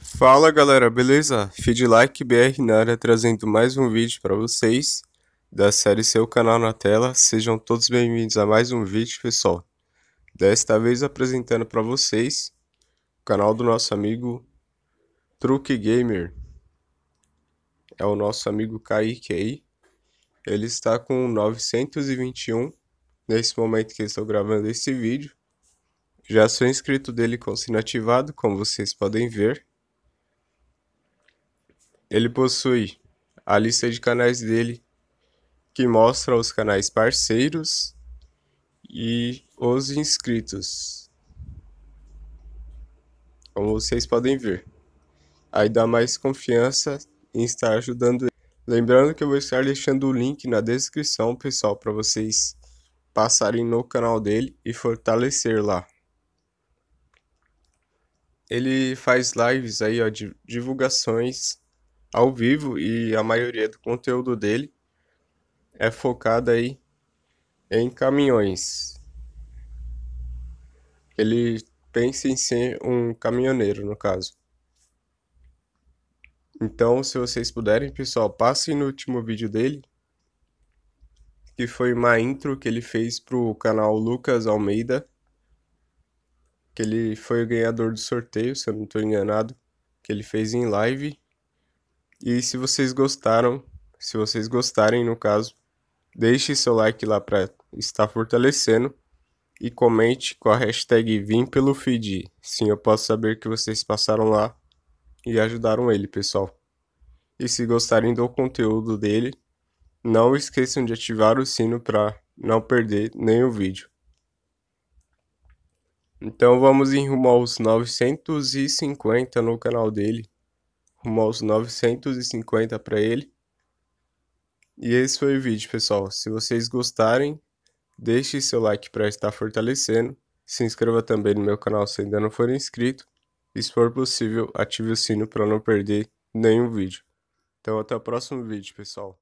Fala galera, beleza? Feed Like BR na área trazendo mais um vídeo para vocês da série Seu Canal na Tela. Sejam todos bem-vindos a mais um vídeo, pessoal. Desta vez apresentando para vocês o canal do nosso amigo Truque Gamer. É o nosso amigo Kaique aí. Ele está com 921 nesse momento que estou gravando esse vídeo. Já sou inscrito dele com o sino ativado, como vocês podem ver. Ele possui a lista de canais dele, que mostra os canais parceiros e os inscritos. Como vocês podem ver. Aí dá mais confiança em estar ajudando ele. Lembrando que eu vou estar deixando o link na descrição, pessoal, para vocês passarem no canal dele e fortalecer lá. Ele faz lives aí, ó, de divulgações ao vivo e a maioria do conteúdo dele é focada aí em caminhões. Ele pensa em ser um caminhoneiro, no caso. Então, se vocês puderem, pessoal, passem no último vídeo dele que foi uma intro que ele fez pro canal Lucas Almeida, que ele foi o ganhador do sorteio, se eu não estou enganado, que ele fez em live. E se vocês gostaram, se vocês gostarem no caso, deixe seu like lá para estar fortalecendo e comente com a hashtag Vim pelo feed. Sim, eu posso saber que vocês passaram lá e ajudaram ele, pessoal. E se gostarem do conteúdo dele, não esqueçam de ativar o sino para não perder nenhum vídeo. Então vamos em rumo aos 950 no canal dele. Rumo aos 950 para ele. E esse foi o vídeo, pessoal. Se vocês gostarem, deixe seu like para estar fortalecendo. Se inscreva também no meu canal se ainda não for inscrito. E se for possível, ative o sino para não perder nenhum vídeo. Então até o próximo vídeo, pessoal.